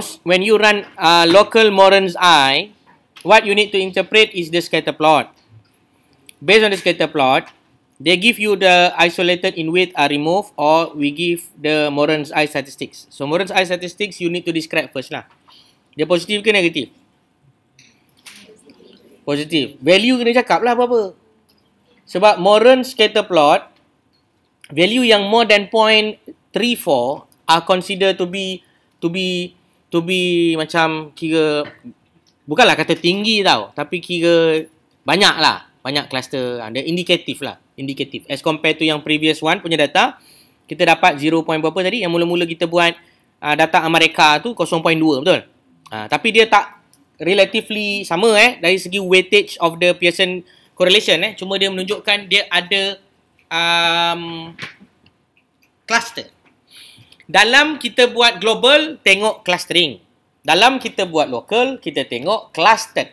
course, when you run uh, local Moran's I, what you need to interpret is the scatter plot. Based on the scatter plot, they give you the isolated in width uh, are removed or we give the Moran's I statistics. So Moran's I statistics you need to describe first lah. Dia positif ke negatif? Positif. Value kena cakap lah apa-apa. Sebab Moran scatter plot, value yang more than 0.34 are considered to be to be to be macam kira bukanlah kata tinggi tau tapi kira banyak lah banyak cluster ada ah, indikatif lah indikatif as compared to yang previous one punya data kita dapat 0 point berapa tadi yang mula-mula kita buat uh, data Amerika tu 0.2 betul uh, tapi dia tak relatively sama eh dari segi weightage of the Pearson correlation eh cuma dia menunjukkan dia ada um, cluster dalam kita buat global, tengok clustering. Dalam kita buat local, kita tengok clustered.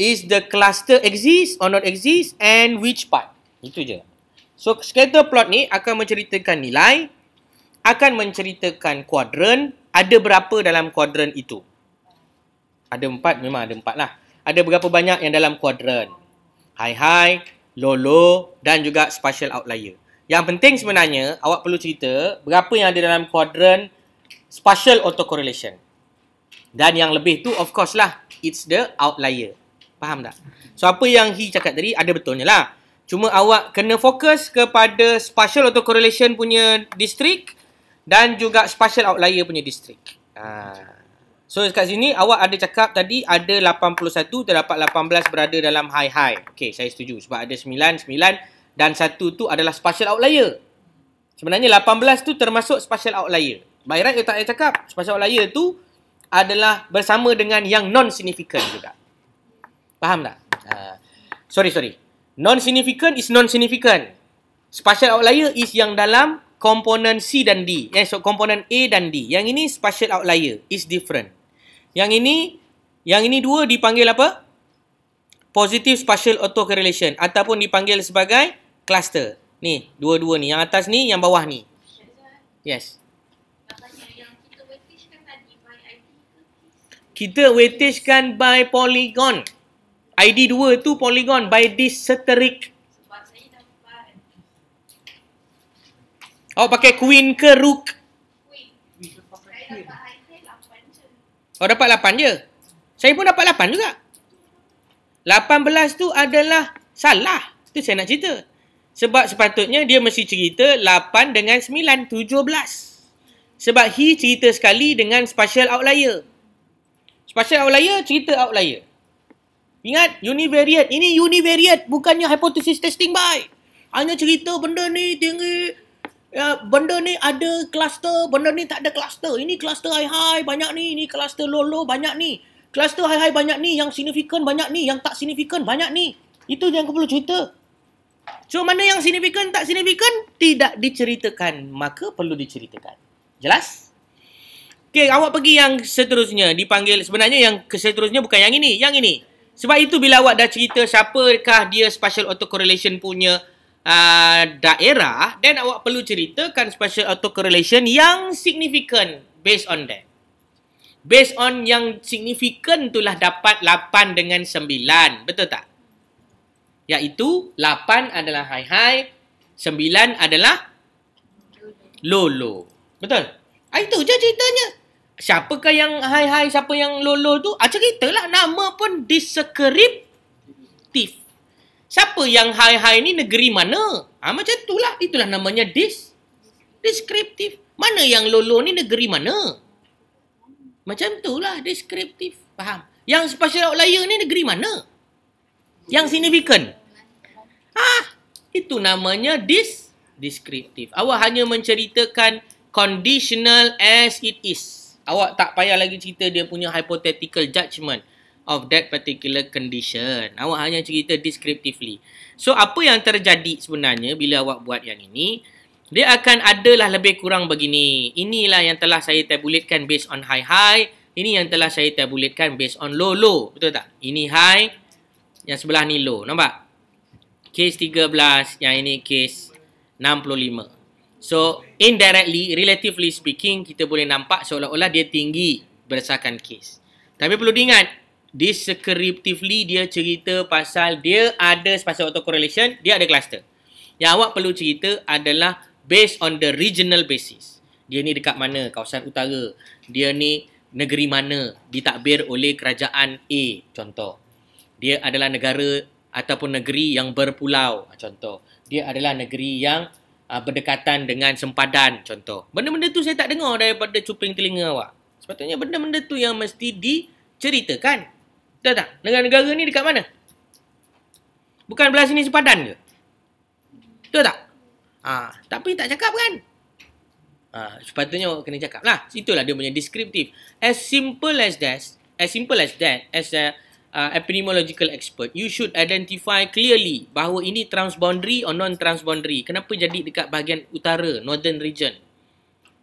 Is the cluster exist or not exist and which part? Itu je. So, scatter plot ni akan menceritakan nilai, akan menceritakan kuadran, ada berapa dalam kuadran itu. Ada empat, memang ada empat lah. Ada berapa banyak yang dalam kuadran. High-high, low-low dan juga spatial outlier. Yang penting sebenarnya awak perlu cerita berapa yang ada dalam kuadran spatial autocorrelation. Dan yang lebih tu of course lah it's the outlier. Faham tak? So apa yang he cakap tadi ada betulnya lah. Cuma awak kena fokus kepada spatial autocorrelation punya district dan juga spatial outlier punya district. Ha. So kat sini awak ada cakap tadi ada 81 terdapat 18 berada dalam high-high. Okay saya setuju sebab ada 9, 9, dan satu tu adalah special outlier. Sebenarnya 18 tu termasuk special outlier. By right, tak payah cakap. Special outlier tu adalah bersama dengan yang non-significant juga. Faham tak? Uh, sorry, sorry. Non-significant is non-significant. Special outlier is yang dalam komponen C dan D. Eh, so komponen A dan D. Yang ini special outlier. is different. Yang ini, yang ini dua dipanggil apa? Positive special autocorrelation. Ataupun dipanggil sebagai cluster. Ni, dua-dua ni. Yang atas ni, yang bawah ni. Yes. Kita weightagekan by polygon. ID 2 tu polygon by this satiric. Oh pakai queen ke rook? Oh dapat 8 je. Saya pun dapat 8 juga. 18 tu adalah salah. Itu saya nak cerita. Sebab sepatutnya dia mesti cerita 8 dengan 9, 17. Sebab he cerita sekali dengan special outlier. Special outlier, cerita outlier. Ingat, univariate. Ini univariate, bukannya hypothesis testing, baik. Hanya cerita benda ni tinggi, ya, benda ni ada kluster benda ni tak ada kluster. Ini kluster high-high, banyak ni. Ini kluster low-low, banyak ni. Kluster high-high, banyak ni. Yang signifikan, banyak ni. Yang tak signifikan, banyak ni. Itu yang aku perlu cerita. Cuma mana yang signifikan tak signifikan tidak diceritakan, maka perlu diceritakan. Jelas? Okey, awak pergi yang seterusnya dipanggil sebenarnya yang seterusnya bukan yang ini, yang ini. Sebab itu bila awak dah cerita siapakah dia special autocorrelation punya uh, daerah, then awak perlu ceritakan special autocorrelation yang signifikan based on that. Based on yang signifikan itulah dapat 8 dengan 9. Betul tak? iaitu 8 adalah high high, 9 adalah lolo, Betul? Ah, itu je ceritanya. Siapakah yang high high, siapa yang lolo tu? Ah, cerita lah. Nama pun deskriptif. Siapa yang high high ni negeri mana? Ah, macam itulah. Itulah namanya dis deskriptif. Mana yang lolo ni negeri mana? Macam itulah deskriptif. Faham? Yang special outlier ni negeri mana? Yang significant. Itu namanya dis deskriptif. Awak hanya menceritakan conditional as it is. Awak tak payah lagi cerita dia punya hypothetical judgement of that particular condition. Awak hanya cerita descriptively. So apa yang terjadi sebenarnya bila awak buat yang ini, dia akan adalah lebih kurang begini. Inilah yang telah saya tabulitkan based on high high. Ini yang telah saya tabulitkan based on low low. Betul tak? Ini high, yang sebelah ni low. Nampak? kes 13 yang ini kes 65 so indirectly relatively speaking kita boleh nampak seolah-olah dia tinggi berdasarkan kes tapi perlu diingat descriptively dia cerita pasal dia ada sepasal autocorrelation dia ada cluster yang awak perlu cerita adalah based on the regional basis dia ni dekat mana kawasan utara dia ni negeri mana ditakbir oleh kerajaan A contoh dia adalah negara ataupun negeri yang berpulau ha, contoh dia adalah negeri yang uh, berdekatan dengan sempadan contoh benda-benda tu saya tak dengar daripada cuping telinga awak sepatutnya benda-benda tu yang mesti diceritakan betul tak negara-negara ni dekat mana bukan belah sini sempadan ke betul tak ha, tapi tak cakap kan ha, sepatutnya awak kena cakap lah itulah dia punya deskriptif as simple as that as simple as that as uh, uh, epidemiological expert, you should identify clearly bahawa ini transboundary or non-transboundary. Kenapa jadi dekat bahagian utara, northern region?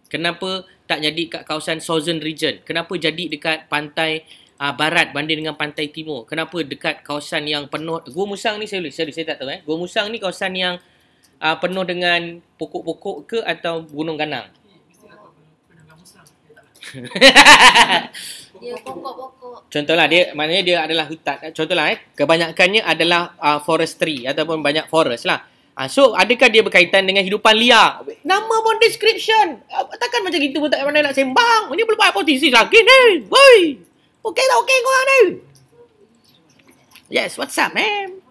Kenapa tak jadi dekat kawasan southern region? Kenapa jadi dekat pantai uh, barat banding dengan pantai timur? Kenapa dekat kawasan yang penuh? Gua Musang ni saya boleh, saya, tak tahu eh. Gua Musang ni kawasan yang uh, penuh dengan pokok-pokok ke atau gunung ganang? pokok-pokok. Contohlah dia maknanya dia adalah hutan. Contohlah eh kebanyakannya adalah uh, forestry ataupun banyak forest lah. Uh, so adakah dia berkaitan dengan hidupan liar? Nama pun description. Ah, takkan macam gitu pun tak pandai nak sembang. Ini belum buat hipotesis lagi ni. Woi. Okey tak okey kau ni? Yes, what's up, ma'am?